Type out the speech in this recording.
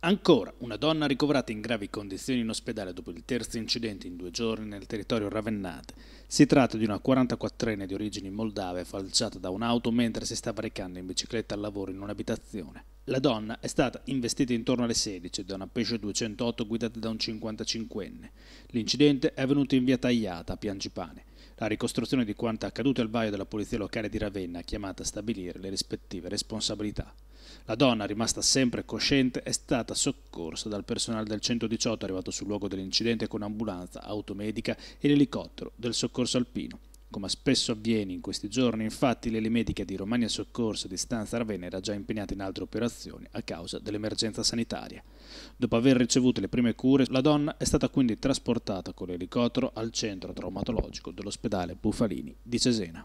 Ancora, una donna ricoverata in gravi condizioni in ospedale dopo il terzo incidente in due giorni nel territorio ravennate. Si tratta di una 44enne di origini moldave falciata da un'auto mentre si stava recando in bicicletta al lavoro in un'abitazione. La donna è stata investita intorno alle 16 da una Peugeot 208 guidata da un 55enne. L'incidente è avvenuto in via Tagliata, a Piangipane. La ricostruzione di quanto accaduto è al baio della polizia locale di Ravenna, chiamata a stabilire le rispettive responsabilità. La donna, rimasta sempre cosciente, è stata soccorsa dal personale del 118 arrivato sul luogo dell'incidente con ambulanza, automedica e l'elicottero del soccorso alpino. Come spesso avviene in questi giorni, infatti, l'ele medica di Romagna Soccorso di Stanza Ravenna era già impegnata in altre operazioni a causa dell'emergenza sanitaria. Dopo aver ricevuto le prime cure, la donna è stata quindi trasportata con l'elicottero al centro traumatologico dell'ospedale Bufalini di Cesena.